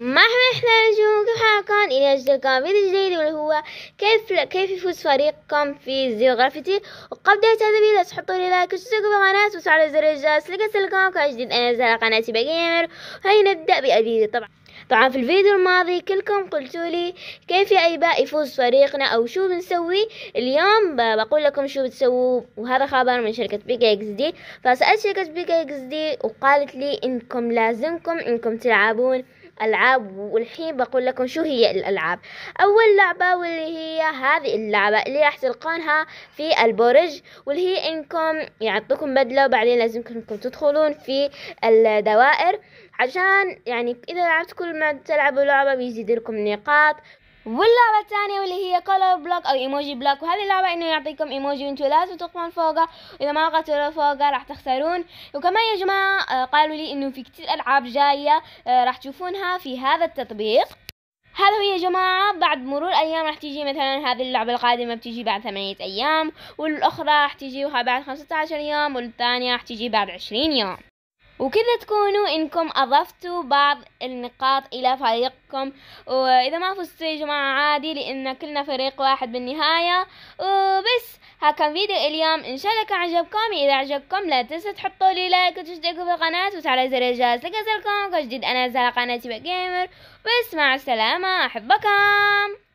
مرحبا احنا نجوم كيف حالكم الى اصدقاء فيديو جديد واللي هو كيف كيف يفوز فريقكم في زيوغرافتي وقبل بداية هذا الفيديو لا تحطوا لي لايك وتشتركوا في القناة وتفعلوا زر الجرس ليصلكم كل جديد انا على قناتي بجيمر وهي نبدأ بأدية طبعا طبعا في الفيديو الماضي كلكم قلتوا لي كيف يا ايباء يفوز فريقنا او شو بنسوي اليوم بقول لكم شو بتسووا وهذا خبر من شركة بيجا اكس دي فسألت شركة بيجا اكس دي وقالت لي انكم لازمكم انكم تلعبون ألعاب والحين بقول لكم شو هي الألعاب أول لعبة واللي هي هذه اللعبة اللي راح تلقونها في البرج واللي هي إنكم يعطوكم بدلة وبعدين لازم إنكم تدخلون في الدوائر عشان يعني إذا لعبت كل ما تلعبوا لعبة بيزيد لكم نقاط واللعبة الثانية واللي هي كولر بلوك أو إيموجي بلوك وهذه اللعبة إنه يعطيكم إيموجي وأنتوا لازم تقمون فوقه وإذا ما وقعتوا فوقه راح تخسرون وكمان يا جماعة آه، قالوا لي إنه في كتير ألعاب جاية آه، راح تشوفونها في هذا التطبيق هذا هو يا جماعة بعد مرور أيام راح تيجي مثلا هذه اللعبة القادمة بتيجي بعد ثمانية أيام والأخرى راح تيجي بعد خمسة عشر يوم والثانية راح تيجي بعد عشرين يوم وكذا تكونوا انكم اضفتوا بعض النقاط الى فريقكم واذا ما فزتوا يا جماعة عادي لان كلنا فريق واحد بالنهاية وبس ها كان فيديو اليوم ان شاء الله كان عجبكم اذا عجبكم لا تنسوا تحطوا لي لايك وتشتركوا في القناة وتعالوا زر الجرس لكسلكم كل جديد انا زر قناتي جيمر بس مع السلامة احبكم